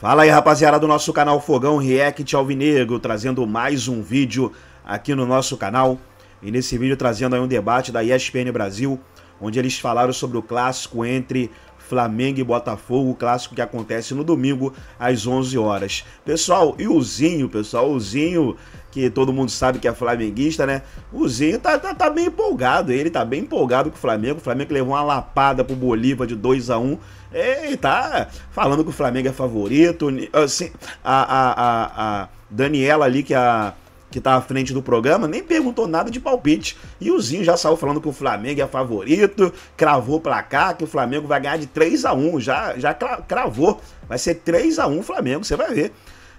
Fala aí rapaziada do nosso canal Fogão React Alvinegro, trazendo mais um vídeo aqui no nosso canal. E nesse vídeo trazendo aí um debate da ESPN Brasil, onde eles falaram sobre o clássico entre Flamengo e Botafogo, o clássico que acontece no domingo às 11 horas. Pessoal, e o Zinho, pessoal, o Zinho, que todo mundo sabe que é flamenguista, né? O Zinho tá, tá, tá bem empolgado, ele tá bem empolgado com o Flamengo. O Flamengo levou uma lapada pro Bolívar de 2 a 1 Eita! falando que o Flamengo é favorito. Assim, a, a, a, a Daniela ali, que a que tá à frente do programa, nem perguntou nada de palpite. E o Zinho já saiu falando que o Flamengo é favorito, cravou pra cá, que o Flamengo vai ganhar de 3 a 1 já, já cravou. Vai ser 3 a 1 o Flamengo, você vai ver.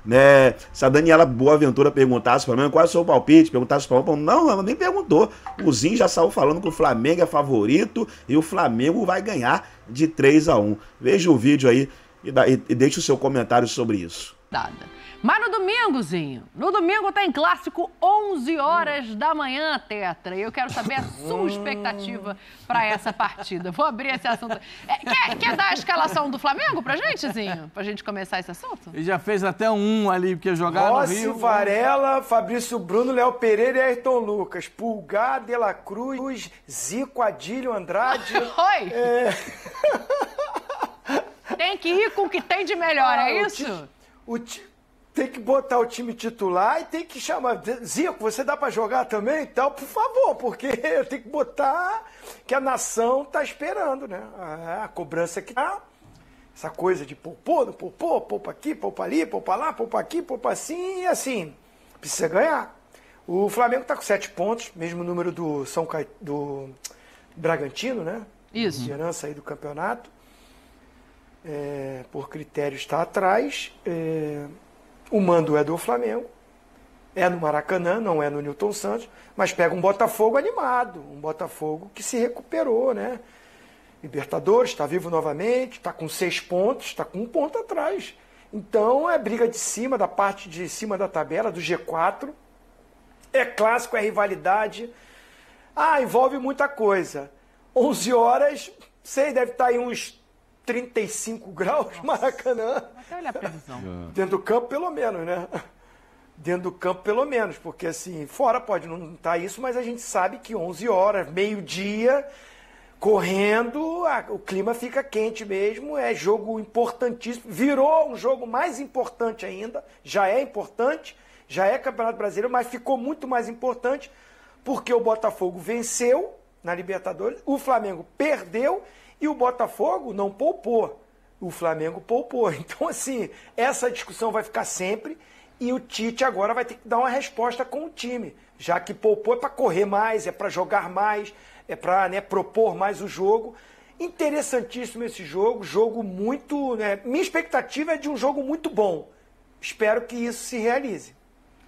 Né? Se a Daniela Boaventura perguntasse para mim qual é o seu palpite, perguntasse para o não, ela nem perguntou. O Zinho já saiu falando que o Flamengo é favorito e o Flamengo vai ganhar de 3 a 1 Veja o vídeo aí e, dá, e deixe o seu comentário sobre isso. Nada. Mas no domingozinho, no domingo tem clássico 11 horas da manhã, Tetra. E eu quero saber a sua expectativa para essa partida. Vou abrir esse assunto. É, quer, quer, dar a escalação do Flamengo pra gente, Zinho? Pra gente começar esse assunto? Ele já fez até um ali, porque jogaram Rossi, Rio. Varela, Fabrício Bruno, Léo Pereira e Ayrton Lucas. Pulgar, De La Cruz, Zico, Adílio, Andrade. Oi! É... Tem que ir com o que tem de melhor, é ah, é isso? O, ti tem que botar o time titular e tem que chamar. Zico, você dá para jogar também e tal? Por favor, porque tem que botar que a nação tá esperando, né? A cobrança que tá. Essa coisa de poupou, não poupou, poupa aqui, poupa ali, poupa lá, poupa aqui, poupa assim, e assim. Precisa ganhar. O Flamengo está com sete pontos, mesmo número do São Caet... do Bragantino, né? Isso. Gerança aí do campeonato. É, por critério está atrás. É o mando é do Flamengo, é no Maracanã, não é no Newton Santos, mas pega um Botafogo animado, um Botafogo que se recuperou, né? Libertadores, está vivo novamente, está com seis pontos, está com um ponto atrás. Então é briga de cima, da parte de cima da tabela, do G4. É clássico, é rivalidade. Ah, envolve muita coisa. 11 horas, sei, deve estar tá aí uns 35 graus, Nossa. Maracanã. Até olhar a previsão. É. Dentro do campo, pelo menos, né? Dentro do campo, pelo menos, porque assim, fora pode não estar tá isso, mas a gente sabe que 11 horas, meio-dia, correndo, a, o clima fica quente mesmo, é jogo importantíssimo. Virou um jogo mais importante ainda, já é importante, já é Campeonato Brasileiro, mas ficou muito mais importante porque o Botafogo venceu na Libertadores, o Flamengo perdeu e o Botafogo não poupou. O Flamengo poupou. Então, assim, essa discussão vai ficar sempre. E o Tite agora vai ter que dar uma resposta com o time, já que poupou é para correr mais, é para jogar mais, é para né, propor mais o jogo. Interessantíssimo esse jogo, jogo muito. Né, minha expectativa é de um jogo muito bom. Espero que isso se realize.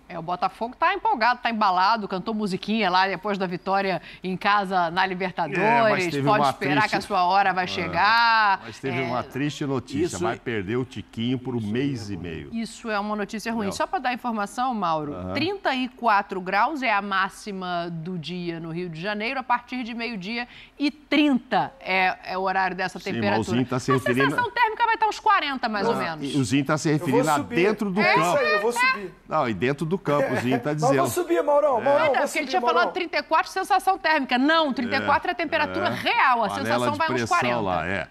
É, o Botafogo tá empolgado, tá embalado, cantou musiquinha lá depois da vitória em casa na Libertadores. É, Pode esperar triste... que a sua hora vai ah, chegar. mas teve é... uma triste notícia, vai perder o Tiquinho por um Isso é mês e meio. Isso é uma notícia ruim. Não. Só para dar informação, Mauro, uhum. 34 graus é a máxima do dia no Rio de Janeiro, a partir de meio-dia e 30 é, é, o horário dessa Sim, temperatura. Tá se referindo... A sensação térmica vai estar uns 40, mais ou ah, menos. O Zinho está se referindo lá dentro do é campo. É, eu vou subir. Não, e dentro do do campozinho, tá dizendo. Vamos subir, Maurão. É. Maurão não, é, porque subir, ele tinha Maurão. falado 34 sensação térmica. Não, 34 é, é a é, temperatura é. real, a Panela sensação vai uns 40. Lá, é.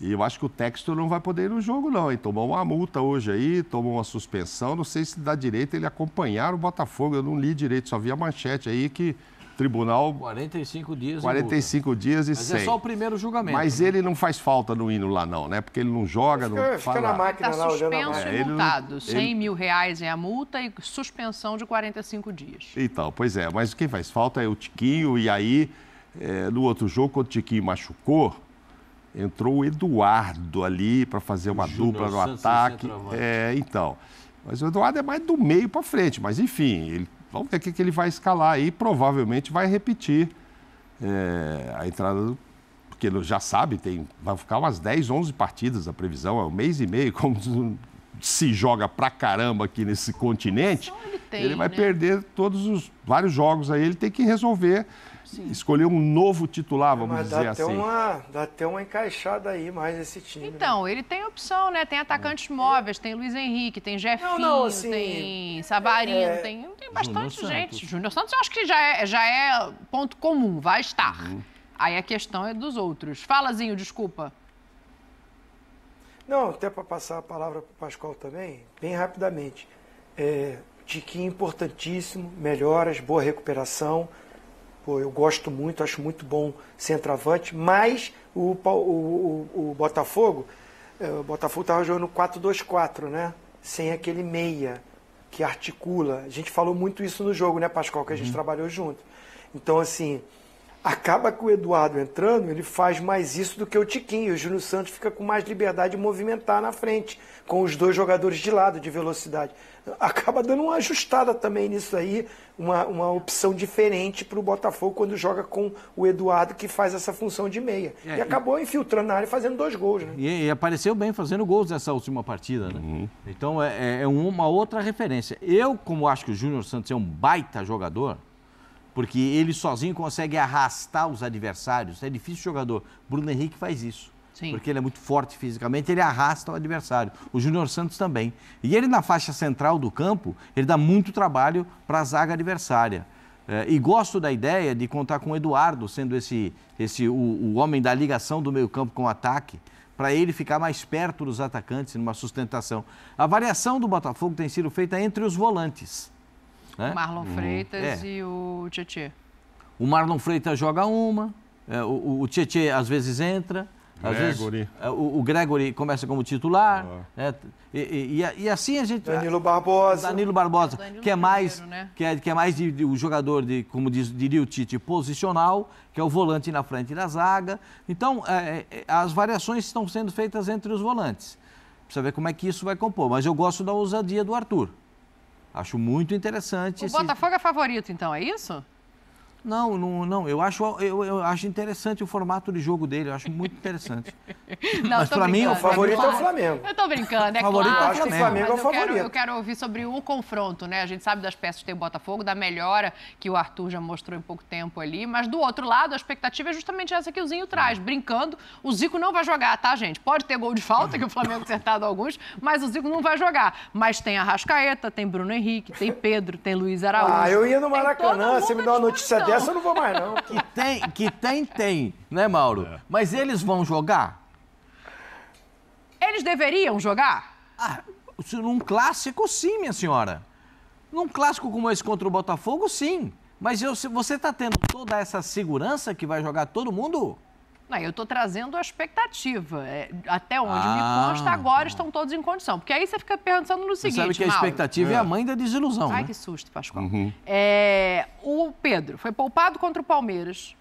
E eu acho que o texto não vai poder ir no jogo, não. Ele tomou uma multa hoje aí, tomou uma suspensão. Não sei se dá direito ele acompanhar o Botafogo. Eu não li direito, só vi a manchete aí que tribunal. 45 dias. 45 e dias e Mas 100. é só o primeiro julgamento. Mas né? ele não faz falta no hino lá, não, né? Porque ele não joga, fica, não fica na máquina tá lá olhando a máquina. É, e multado. Ele... 100 mil reais é a multa e suspensão de 45 dias. Então, pois é. Mas quem faz falta é o Tiquinho. E aí, é, no outro jogo, quando o Tiquinho machucou, entrou o Eduardo ali para fazer uma Júnior, dupla no ataque. É, então. Mas o Eduardo é mais do meio para frente. Mas, enfim, ele Vamos ver o que, que ele vai escalar aí. Provavelmente vai repetir é, a entrada do. Porque ele já sabe, tem, vai ficar umas 10, 11 partidas a previsão, é um mês e meio, como se joga pra caramba aqui nesse continente, ele, tem, ele, vai né? perder todos os vários jogos aí, ele tem que resolver Sim. escolher um novo titular, vamos mas dizer dá assim. Até uma, dá até uma encaixada aí mais esse time. Né? Então, né? ele tem opção, né? Tem atacantes é. móveis, tem Luiz Henrique, tem Jefinho, não, não, assim, tem Savarino, é, é... tem, tem bastante Júnior gente. Júnior Santos eu acho que já é, já é ponto comum, vai estar. Uhum. Aí a questão é dos outros. Falazinho, desculpa. Não, até para passar a palavra para o Pascoal também, bem rapidamente. É, Tiquinho importantíssimo, melhoras, boa recuperação. Pô, eu gosto muito, acho muito bom centroavante, mas o, o, o, o Botafogo, é, o Botafogo estava jogando 4-2-4, né? Sem aquele meia que articula. A gente falou muito isso no jogo, né, Pascoal, que a gente uhum. trabalhou junto. Então, assim, acaba que o Eduardo entrando, ele faz mais isso do que o Tiquinho. O Júnior Santos fica com mais liberdade de movimentar na frente, com os dois jogadores de lado, de velocidade. Acaba dando uma ajustada também nisso aí, uma, uma opção diferente para o Botafogo quando joga com o Eduardo, que faz essa função de meia. É, e acabou e... infiltrando na área e fazendo dois gols. Né? E, e, apareceu bem fazendo gols nessa última partida. Né? Uhum. Então é, é, é uma outra referência. Eu, como acho que o Júnior Santos é um baita jogador porque ele sozinho consegue arrastar os adversários. É difícil o jogador. Bruno Henrique faz isso. Sim. Porque ele é muito forte fisicamente, ele arrasta o adversário. O Júnior Santos também. E ele, na faixa central do campo, ele dá muito trabalho para a zaga adversária. É, e gosto da ideia de contar com o Eduardo, sendo esse, esse o, o homem da ligação do meio-campo com o ataque, para ele ficar mais perto dos atacantes numa sustentação. A variação do Botafogo tem sido feita entre os volantes. Né? Marlon Freitas é. e o Tietchan. O Marlon Freitas joga uma, é, o, o às vezes entra. Às Gregory. Vezes, é, o, o, Gregory começa como titular. Ah. Né? E, e, e, assim a gente. Danilo Barbosa. Danilo Barbosa, Danilo que, é mais, né? que, é, que é mais de, de, o jogador de, como diz, diria o Tite, posicional, que é o volante na frente da zaga. Então, é, as variações estão sendo feitas entre os volantes. Precisa ver como é que isso vai compor. Mas eu gosto da ousadia do Arthur. Acho muito interessante. O esse... Botafogo é favorito, então, é isso? Não, não, não. Eu acho, eu, eu, acho interessante o formato de jogo dele. Eu acho muito interessante. Não, mas para mim, o favorito é, claro. é, o Flamengo. Eu tô brincando, é favorito claro. Acho que o Flamengo é o favorito. Eu quero, eu quero, ouvir sobre o confronto, né? A gente sabe das peças que tem o Botafogo, da melhora que o Arthur já mostrou em pouco tempo ali. Mas do outro lado, a expectativa é justamente essa que o Zinho traz. Brincando, o Zico não vai jogar, tá, gente? Pode ter gol de falta, que o Flamengo acertado alguns, mas o Zico não vai jogar. Mas tem a Rascaeta, tem Bruno Henrique, tem Pedro, tem Luiz Araújo. Ah, eu ia no Maracanã, você me dá uma notícia dela essa eu não vou mais, não. Que tem, que tem, tem, né, Mauro? É. Mas eles vão jogar? Eles deveriam jogar? Ah, num clássico, sim, minha senhora. Num clássico como esse contra o Botafogo, sim. Mas eu, você está tendo toda essa segurança que vai jogar todo mundo? Não, eu estou trazendo a expectativa. É, até onde ah, me consta, agora tá. estão todos em condição. Porque aí você fica pensando no seguinte. Você sabe que a expectativa é. é. a mãe da desilusão. Ai, né? que susto, Pascoal. Uhum. É, Pedro foi poupado contra o Palmeiras.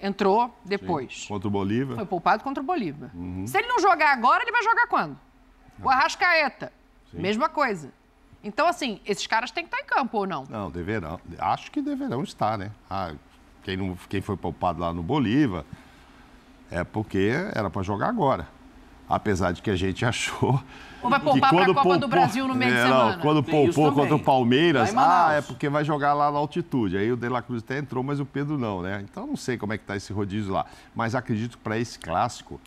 Entrou depois. Sim, contra o Bolívar. Foi poupado contra o Bolívar. Uhum. Se ele não jogar agora, ele vai jogar quando? O ah. Arrascaeta. Sim. Mesma coisa. Então, assim, esses caras têm que estar em campo ou não? Não, deverão. Acho que deverão estar, né? Ah, quem, não, quem foi poupado lá no Bolívar é porque era para jogar agora apesar de que a gente achou. Ou vai poupar para a Copa poupou, do Brasil no meio é, de semana. Não, quando Tem poupou contra o Palmeiras, ah, é porque vai jogar lá na altitude. Aí o De La Cruz até entrou, mas o Pedro não, né? Então não sei como é que está esse rodízio lá. Mas acredito que para esse clássico,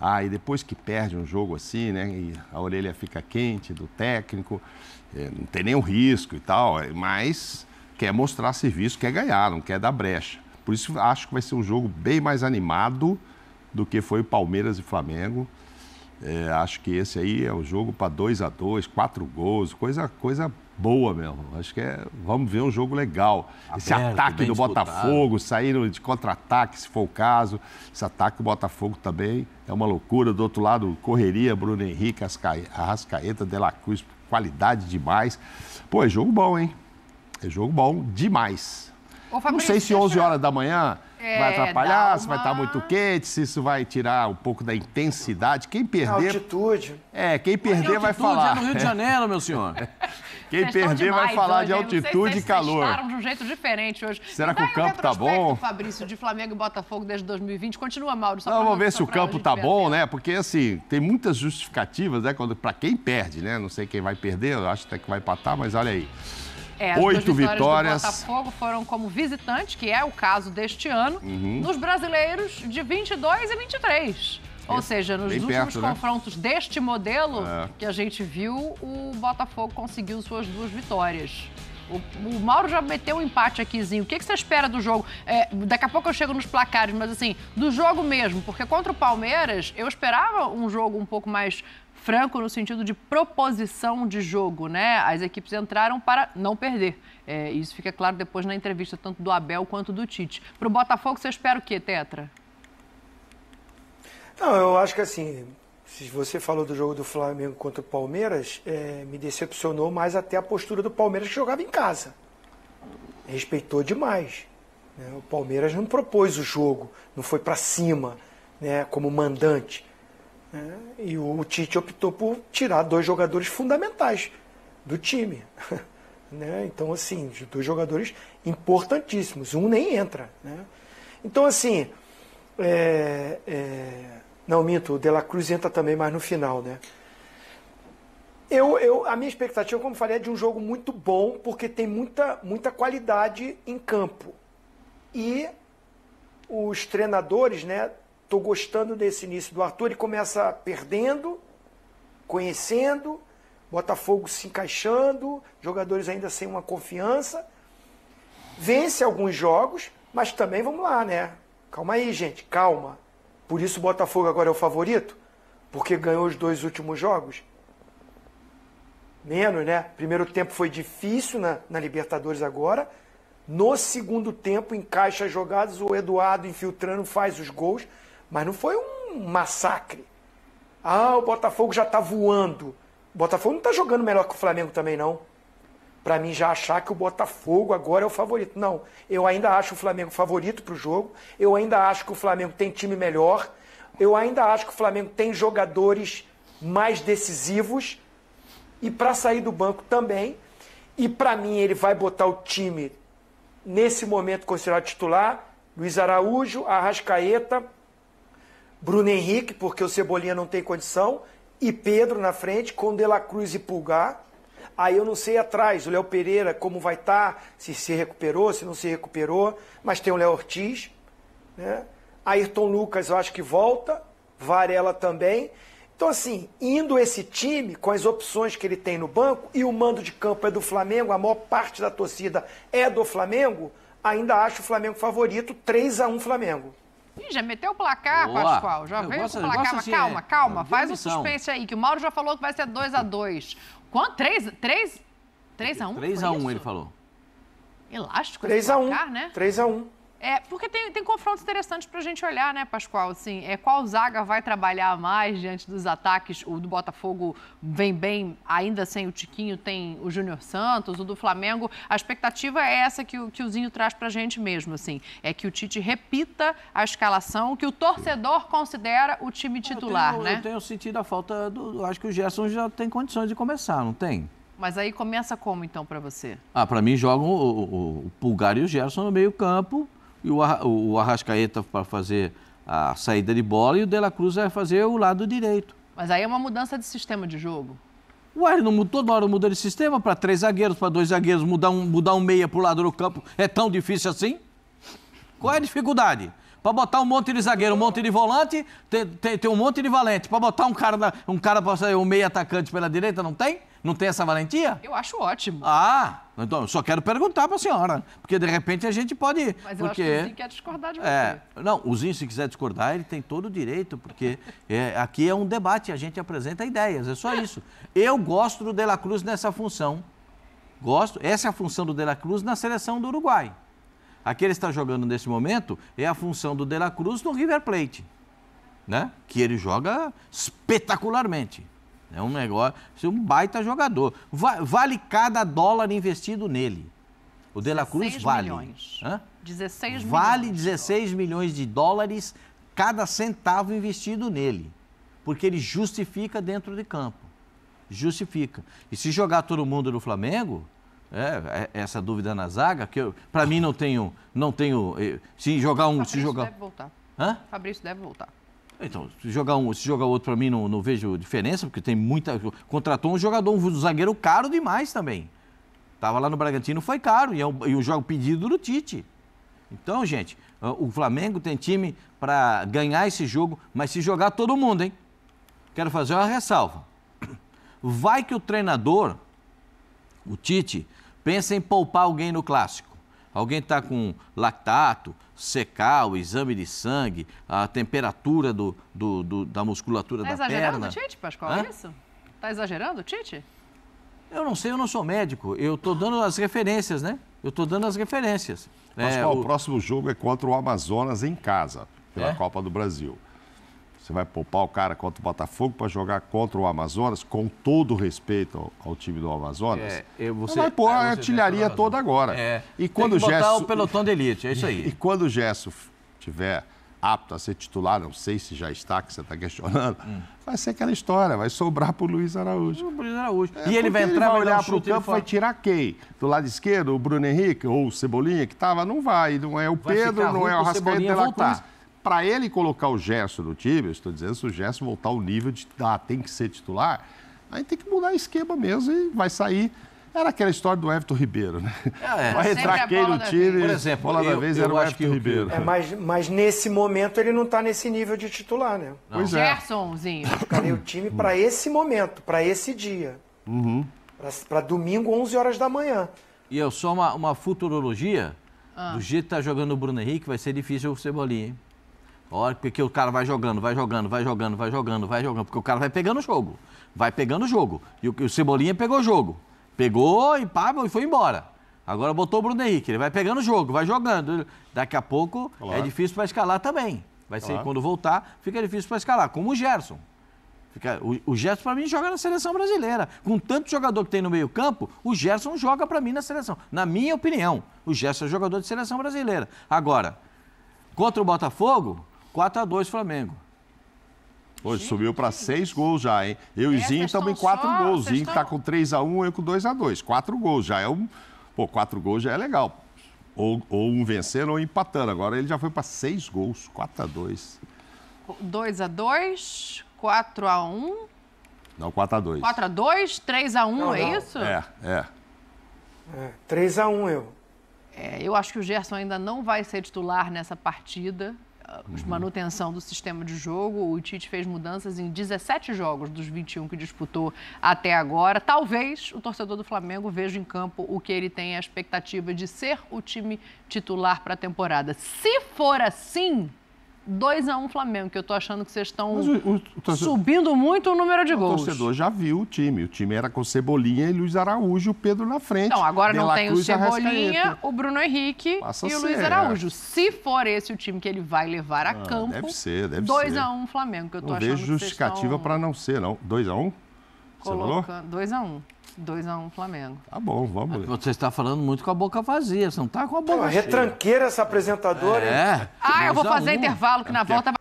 ah, e depois que perde um jogo assim, né? E a orelha fica quente do técnico, é, não tem nenhum risco e tal, é, mas quer mostrar serviço, quer ganhar, não quer dar brecha. Por isso acho que vai ser um jogo bem mais animado do que foi o Palmeiras e Flamengo. É, acho que esse aí é o jogo para 2 a 2 quatro gols, coisa, coisa boa mesmo. Acho que é, vamos ver um jogo legal. Aberto, esse ataque do disputado. Botafogo, saíram de contra-ataque, se for o caso. Esse ataque do Botafogo também é uma loucura. Do outro lado, correria, Bruno Henrique, Arrascaeta, De La Cruz, qualidade demais. Pô, é jogo bom, hein? É jogo bom demais. Ô, Fabrício, Não sei se 11 horas da manhã é, vai atrapalhar, uma... se vai estar tá muito quente, se isso vai tirar um pouco da intensidade. Quem perder. A altitude. É, quem perder vai falar. É no Rio de Janeiro, meu senhor. Quem Vocês perder vai falar hoje, de altitude e calor. Vocês de um jeito diferente hoje. Será que o campo tá bom? Fabrício, de Flamengo e Botafogo desde 2020, continua mal. Não, vamos ver se o campo tá bom, né? Porque, assim, tem muitas justificativas, né? Para quem perde, né? Não sei quem vai perder, eu acho até que vai empatar, mas olha aí. É, Oito vitórias. vitórias. Do Botafogo foram como visitante, que é o caso deste ano, uhum. nos brasileiros de 22 e 23. Ou seja, nos Bem últimos perto, né? confrontos né? deste modelo é. que a gente viu, o Botafogo conseguiu suas duas vitórias. O, o Mauro já meteu um empate aquizinho. O que, que você espera do jogo? É, daqui a pouco eu chego nos placares, mas assim, do jogo mesmo. Porque contra o Palmeiras, eu esperava um jogo um pouco mais franco no sentido de proposição de jogo, né? As equipes entraram para não perder. É, isso fica claro depois na entrevista, tanto do Abel quanto do Tite. Para o Botafogo, você espera o quê, Tetra? Não, eu acho que assim, se você falou do jogo do Flamengo contra o Palmeiras, é, me decepcionou mais até a postura do Palmeiras que jogava em casa. Respeitou demais. Né? O Palmeiras não propôs o jogo, não foi para cima, né, como mandante né? E o Tite optou por tirar dois jogadores fundamentais do time. Né? Então, assim, dois jogadores importantíssimos. Um nem entra. Né? Então, assim, é, é... não minto, o De La Cruz entra também mais no final. Né? Eu, eu, a minha expectativa, como falei, é de um jogo muito bom, porque tem muita, muita qualidade em campo. E os treinadores né, estou gostando desse início do Arthur. Ele começa perdendo, conhecendo, Botafogo se encaixando, jogadores ainda sem uma confiança. Vence alguns jogos, mas também vamos lá, né? Calma aí, gente, calma. Por isso o Botafogo agora é o favorito? Porque ganhou os dois últimos jogos? Menos, né? Primeiro tempo foi difícil na, na Libertadores agora. No segundo tempo, encaixa as jogadas, o Eduardo infiltrando faz os gols. Mas não foi um massacre. Ah, o Botafogo já está voando. O Botafogo não está jogando melhor que o Flamengo também, não. Para mim, já achar que o Botafogo agora é o favorito. Não, eu ainda acho o Flamengo favorito para o jogo. Eu ainda acho que o Flamengo tem time melhor. Eu ainda acho que o Flamengo tem jogadores mais decisivos. E para sair do banco também. E para mim, ele vai botar o time, nesse momento considerado titular, Luiz Araújo, Arrascaeta, Bruno Henrique, porque o Cebolinha não tem condição, e Pedro na frente, com De La Cruz e Pulgar. Aí eu não sei atrás, o Léo Pereira, como vai estar, tá, se se recuperou, se não se recuperou, mas tem o Léo Ortiz. Né? Ayrton Lucas, eu acho que volta, Varela também. Então, assim, indo esse time, com as opções que ele tem no banco, e o mando de campo é do Flamengo, a maior parte da torcida é do Flamengo, ainda acho o Flamengo favorito, 3 a 1 Flamengo. Ih, já meteu o placar, Boa. Pascoal. Já veio com o placar. Mas assim, calma, calma. Faz um suspense aí, que o Mauro já falou que vai ser 2x2. Quanto? 3, x 1 3 x 1 ele falou. Elástico 3 x 1, né? 3 x 1 é, porque tem, tem confrontos interessantes para a gente olhar, né, Pascoal? Assim, é, qual zaga vai trabalhar mais diante dos ataques? O do Botafogo vem bem, ainda sem o Tiquinho, tem o Júnior Santos. O do Flamengo, a expectativa é essa que o, que o Zinho traz para a gente mesmo, assim. É que o Tite repita a escalação que o torcedor considera o time titular, eu tenho, né? Eu tenho sentido a falta do... Acho que o Gerson já tem condições de começar, não tem? Mas aí começa como, então, para você? Ah, para mim jogam o, o, o Pulgar e o Gerson no meio campo e o Arrascaeta para fazer a saída de bola e o De La Cruz vai fazer o lado direito. Mas aí é uma mudança de sistema de jogo. Ué, não, toda hora muda de sistema para três zagueiros, para dois zagueiros, mudar um, mudar um meia para o lado do campo é tão difícil assim? Qual é a dificuldade? Para botar um monte de zagueiro, um monte de volante, tem, tem, tem um monte de valente. Para botar um cara, um cara para um meia atacante pela direita, não tem? Não tem essa valentia? Eu acho ótimo. Ah! Então, eu só quero perguntar para a senhora, porque de repente a gente pode. Mas eu porque... acho que o Zin quer discordar de é, você. É, não, o Zin, se quiser discordar, ele tem todo o direito, porque é, aqui é um debate, a gente apresenta ideias, é só isso. Eu gosto do De La Cruz nessa função. Gosto, essa é a função do De La Cruz na seleção do Uruguai. Aqui que ele está jogando nesse momento é a função do De La Cruz no River Plate, né? que ele joga espetacularmente. É um negócio, é um baita jogador. vale cada dólar investido nele. O De La Cruz vale. Milhões. Hã? 16 vale milhões. 16 milhões de dólares cada centavo investido nele. Porque ele justifica dentro de campo. Justifica. E se jogar todo mundo no Flamengo, é, é, essa dúvida na zaga, que para pra mim não tenho. Não tenho. Eh, se jogar um. Fabrício se jogar. Deve voltar. Hã? Fabrício deve voltar. Então, se jogar um, se jogar outro para mim não, não vejo diferença, porque tem muita. Contratou um jogador, um zagueiro caro demais também. Tava lá no Bragantino, foi caro, e é um, e jogo pedido do Tite. Então, gente, ah, o Flamengo tem time para ganhar esse jogo, mas se jogar todo mundo, hein? Quero fazer uma ressalva. Vai que o treinador, o Tite, pensa em poupar alguém no clássico. Alguém está com lactato, secar o exame de sangue, a temperatura do, do, do da musculatura tá da perna. Está exagerando, Tite, Pascoal, Hã? É isso? Está exagerando, Tite? Eu não sei, eu não sou médico. Eu estou dando as referências, né? Eu estou dando as referências. É, Pascoal, é, o... o próximo jogo é contra o Amazonas em casa, pela é? Copa do Brasil. Você vai poupar o cara contra o Botafogo para jogar contra o Amazonas, com todo respeito ao, ao time do Amazonas. É, eu, você, vai pôr ah, a artilharia toda agora. É, e quando tem que o Gesso, botar o pelotão de elite, é isso aí. E, e quando o Gesso tiver apto a ser titular, não sei se já está, que você está questionando, hum. vai ser aquela história, vai sobrar para o Luiz Araújo. O Luiz Araújo. É, e ele vai entrar, ele vai olhar para o campo, vai tirar quem? Do lado esquerdo, o Bruno Henrique ou o Cebolinha, que estava? Não vai. Não é o vai Pedro, não é o Rascaeta, de voltar para ele colocar o Gerson no time, estou dizendo, se o Gerson voltar ao nível de ah, tem que ser titular, aí tem que mudar o esquema mesmo e vai sair. Era aquela história do Everton Ribeiro, né? É, é. Vai entrar quem no time, por exemplo, bola eu, da vez eu, era eu o Everton Ribeiro. É, mas, mas nesse momento ele não está nesse nível de titular, né? O Pois é. Gersonzinho. o time para esse momento, para esse dia. Uhum. Para domingo, 11 horas da manhã. E eu sou uma, uma futurologia, ah. do jeito que está jogando o Bruno Henrique, vai ser difícil o Cebolinha, hein? Olha, porque o cara vai jogando, vai jogando, vai jogando, vai jogando, vai jogando, porque o cara vai pegando o jogo. Vai pegando o jogo. E o, o Cebolinha pegou o jogo. Pegou e pá, e foi embora. Agora botou o Bruno Henrique, ele vai pegando o jogo, vai jogando. Daqui a pouco Olá. é difícil para escalar também. Vai ser Olá. quando voltar, fica difícil para escalar, como o Gerson. Fica, o, o Gerson, para mim, joga na seleção brasileira. Com tanto jogador que tem no meio-campo, o Gerson joga para mim na seleção. Na minha opinião, o Gerson é jogador de seleção brasileira. Agora, contra o Botafogo, 4 a 2 Flamengo. Hoje gente, subiu para seis gols já, hein? Eu e é, Zinho estamos em quatro só, gols. Zinho estão... tá com 3 a 1 eu com 2 a 2 Quatro gols já é um. Pô, quatro gols já é legal. Ou, ou um vencendo ou empatando. Agora ele já foi para seis gols. 4 a 2 2 a 2 4 a 1 Não, 4 a 2 4 a 2 3 a 1 não, é não. isso? É, é. é 3 a 1 eu. É, eu acho que o Gerson ainda não vai ser titular nessa partida uhum. manutenção do sistema de jogo. O Tite fez mudanças em 17 jogos dos 21 que disputou até agora. Talvez o torcedor do Flamengo veja em campo o que ele tem a expectativa de ser o time titular para a temporada. Se for assim, 2x1 Flamengo, que eu tô achando que vocês estão subindo muito o número de o gols. O torcedor já viu o time. O time era com Cebolinha e Luiz Araújo, o Pedro na frente. Então, agora Dela não tem Cruz, o Cebolinha, o Bruno Henrique Passa e o Luiz Araújo. Se for esse o time que ele vai levar a ah, campo, deve ser, deve 2 ser. 2x1 Flamengo, que eu tô não achando vejo justificativa justificação estão... para não ser, não. 2x1? Coloca 2x1. Um. 2x1 um, Flamengo. Tá bom, vamos Você está falando muito com a boca vazia, você não está com a boca vazia? É retranqueira essa apresentadora. É. Ah, eu vou fazer um. intervalo que na é volta...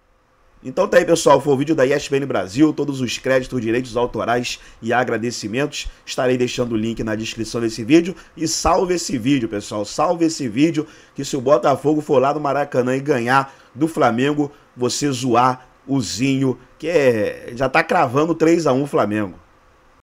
Então tá aí, pessoal. Foi o vídeo da ESPN Brasil. Todos os créditos, direitos autorais e agradecimentos. Estarei deixando o link na descrição desse vídeo. E salve esse vídeo, pessoal. Salve esse vídeo. Que se o Botafogo for lá no Maracanã e ganhar do Flamengo, você zoar o Zinho, que é... já tá cravando 3 a 1 Flamengo.